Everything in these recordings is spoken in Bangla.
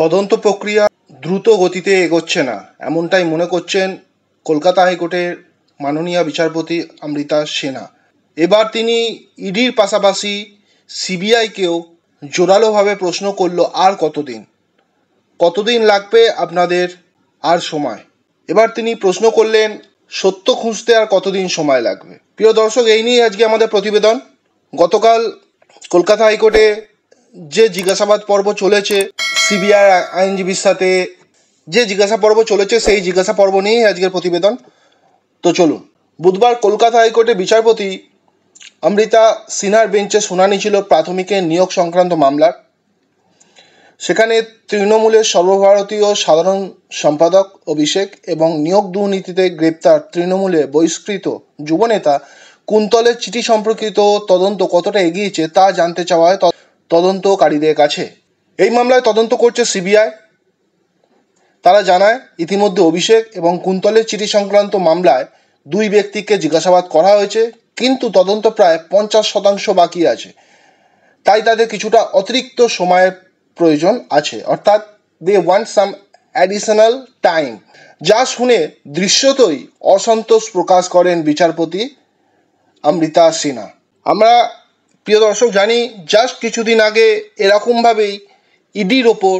তদন্ত প্রক্রিয়া দ্রুত গতিতে এগোচ্ছে না এমনটাই মনে করছেন কলকাতা হাইকোর্টের মাননীয় বিচারপতি অমৃতা সেনা এবার তিনি ইডির পাশাপাশি সিবিআইকেও জোরালোভাবে প্রশ্ন করল আর কতদিন কতদিন লাগবে আপনাদের আর সময় এবার তিনি প্রশ্ন করলেন সত্য খুঁজতে আর কতদিন সময় লাগবে প্রিয় দর্শক এই নিয়েই আজকে আমাদের প্রতিবেদন গতকাল কলকাতা হাইকোর্টে যে জিজ্ঞাসাবাদ পর্ব চলেছে সিবিআই আইনজীবীর সাথে যে জিজ্ঞাসা পর্ব চলেছে সেই জিজ্ঞাসা পর্ব নিয়েই আজকের প্রতিবেদন তো চলুন বুধবার কলকাতা হাইকোর্টে বিচারপতি অমৃতা সিনহার বেঞ্চে শুনানি ছিল প্রাথমিকের নিয়োগ সংক্রান্ত মামলার সেখানে তৃণমূলের সর্বভারতীয় সাধারণ সম্পাদক অভিষেক এবং নিয়োগ দুর্নীতিতে গ্রেপ্তার তৃণমূলে বহিষ্কৃত যুবনেতা কুন্তলের চিঠি সম্পর্কিত তদন্ত কতটা এগিয়েছে তা জানতে চাওয়া হয় তদন্তকারীদের কাছে এই মামলায় তদন্ত করছে সিবিআই তারা জানায় ইতিমধ্যে অভিষেক এবং কুন্তলের চিঠি সংক্রান্ত মামলায় দুই ব্যক্তিকে জিজ্ঞাসাবাদ করা হয়েছে কিন্তু তদন্ত প্রায় পঞ্চাশ শতাংশ বাকি আছে তাই তাদের কিছুটা অতিরিক্ত সময়ের প্রয়োজন আছে অর্থাৎ they want some additional time যা শুনে দৃশ্যতই অসন্তোষ প্রকাশ করেন বিচারপতি অমৃতা সিনহা আমরা প্রিয় দর্শক জানি জাস্ট কিছুদিন আগে এরকমভাবেই ইডির ওপর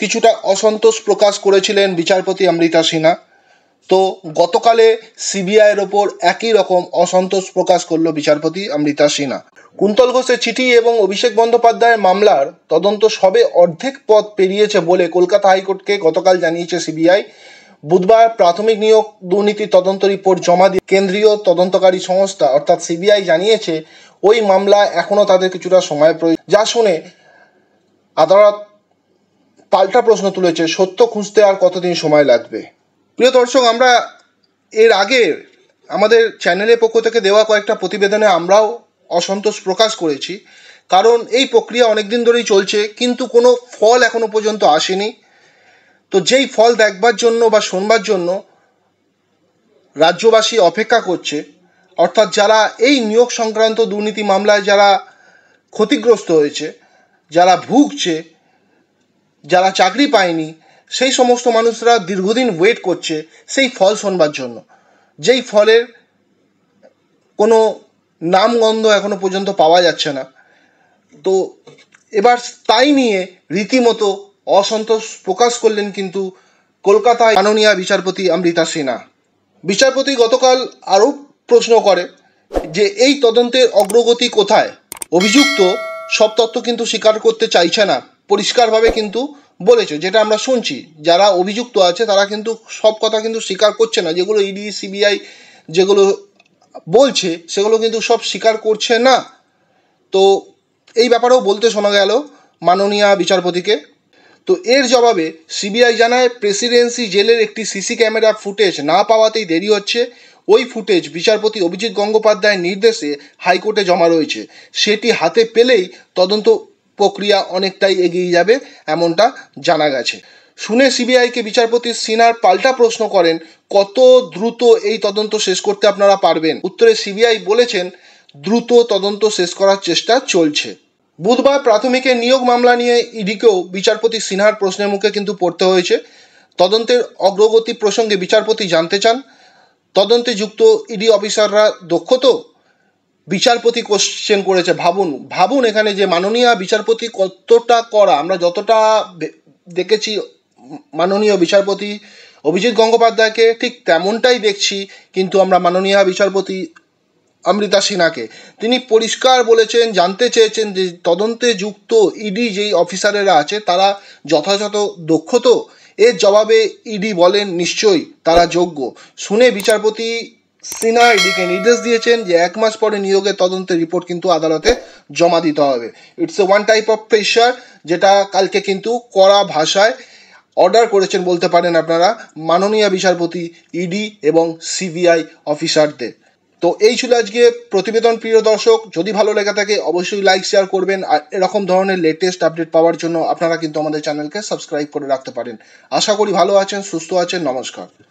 কিছুটা অসন্তোষ প্রকাশ করেছিলেন বিচারপতি অমৃতা সিনহা তো গতকালে সিবিআইয়ের ওপর একই রকম অসন্তোষ প্রকাশ করল বিচারপতি অমৃতা সিনহা কুন্তল ঘোষের চিঠি এবং অভিষেক বন্দ্যোপাধ্যায়ের মামলার তদন্ত সবে অর্ধেক পথ পেরিয়েছে বলে কলকাতা হাইকোর্টকে গতকাল জানিয়েছে সিবিআই বুধবার প্রাথমিক নিয়োগ দুর্নীতি তদন্ত রিপোর্ট জমা দিয়ে কেন্দ্রীয় তদন্তকারী সংস্থা অর্থাৎ সিবিআই জানিয়েছে ওই মামলায় এখনও তাদের কিছুটা সময় প্রয়োজন যা শুনে আদালত পাল্টা প্রশ্ন তুলেছে সত্য খুঁজতে আর কতদিন সময় লাগবে প্রিয় দর্শক আমরা এর আগে আমাদের চ্যানেলের পক্ষ থেকে দেওয়া কয়েকটা প্রতিবেদনে আমরাও অসন্তোষ প্রকাশ করেছি কারণ এই প্রক্রিয়া অনেক দিন ধরেই চলছে কিন্তু কোনো ফল এখনও পর্যন্ত আসেনি তো যেই ফল দেখবার জন্য বা শোনবার জন্য রাজ্যবাসী অপেক্ষা করছে অর্থাৎ যারা এই নিয়োগ সংক্রান্ত দুর্নীতি মামলায় যারা ক্ষতিগ্রস্ত হয়েছে যারা ভুগছে যারা চাকরি পায়নি সেই সমস্ত মানুষরা দীর্ঘদিন ওয়েট করছে সেই ফল শোনবার জন্য যেই ফলের কোনো নামগন্ধ এখনো পর্যন্ত পাওয়া যাচ্ছে না তো এবার তাই নিয়ে রীতিমতো অসন্তোষ প্রকাশ করলেন কিন্তু কলকাতায় মাননীয় বিচারপতি অমৃতা সিনহা বিচারপতি গতকাল আরও প্রশ্ন করে যে এই তদন্তের অগ্রগতি কোথায় অভিযুক্ত সব তত্ত্ব কিন্তু স্বীকার করতে চাইছে না পরিষ্কারভাবে কিন্তু বলেছে যেটা আমরা শুনছি যারা অভিযুক্ত আছে তারা কিন্তু সব কথা কিন্তু স্বীকার করছে না যেগুলো ইডি e সিবিআই যেগুলো বলছে সেগুলো কিন্তু সব স্বীকার করছে না তো এই ব্যাপারেও বলতে শোনা গেল মাননীয় বিচারপতিকে তো এর জবাবে সিবিআই জানায় প্রেসিডেন্সি জেলের একটি সিসি ক্যামেরা ফুটেজ না পাওয়াতেই দেরি হচ্ছে ওই ফুটেজ বিচারপতি অভিজিৎ গঙ্গোপাধ্যায়ের নির্দেশে হাইকোর্টে জমা রয়েছে সেটি হাতে পেলেই তদন্ত প্রক্রিয়া অনেকটাই এগিয়ে যাবে এমনটা জানা গেছে শুনে সিবিআইকে বিচারপতি সিনার পাল্টা প্রশ্ন করেন কত দ্রুত এই তদন্ত শেষ করতে আপনারা পারবেন উত্তরে সিবিআই বলেছেন দ্রুত তদন্ত শেষ করার চেষ্টা চলছে বুধবার প্রাথমিকের নিয়োগ মামলা নিয়ে ইডিকেও বিচারপতি সিনহার প্রশ্নের মুখে কিন্তু পড়তে হয়েছে তদন্তের অগ্রগতি প্রসঙ্গে বিচারপতি জানতে চান তদন্তে যুক্ত ইডি অফিসাররা দক্ষ তো বিচারপতি কোশ্চেন করেছে ভাবুন ভাবুন এখানে যে মাননীয় বিচারপতি কতটা করা আমরা যতটা দেখেছি মাননীয় বিচারপতি অভিজিৎ গঙ্গোপাধ্যায়কে ঠিক তেমনটাই দেখছি কিন্তু আমরা মাননীয় বিচারপতি অমৃতা সিনহাকে তিনি পরিষ্কার বলেছেন জানতে চেয়েছেন যে তদন্তে যুক্ত ইডি যেই অফিসারেরা আছে তারা যথাযথ দক্ষত এর জবাবে ইডি বলেন নিশ্চয়ই তারা যোগ্য শুনে বিচারপতি সিনহা এডিকে নির্দেশ দিয়েছেন যে এক মাস পরে নিয়োগের তদন্তের রিপোর্ট কিন্তু আদালতে জমা দিতে হবে it's a one type of pressure যেটা কালকে কিন্তু কড়া ভাষায় অর্ডার করেছেন বলতে পারেন আপনারা মাননীয় বিচারপতি ইডি e এবং সিবিআই অফিসারদের তো এই ছিল আজকে প্রতিবেদন প্রিয় দর্শক যদি ভালো লেগে থাকে অবশ্যই লাইক শেয়ার করবেন আর এরকম ধরনের লেটেস্ট আপডেট পাওয়ার জন্য আপনারা কিন্তু আমাদের চ্যানেলকে সাবস্ক্রাইব করে রাখতে পারেন আশা করি ভালো আছেন সুস্থ আছেন নমস্কার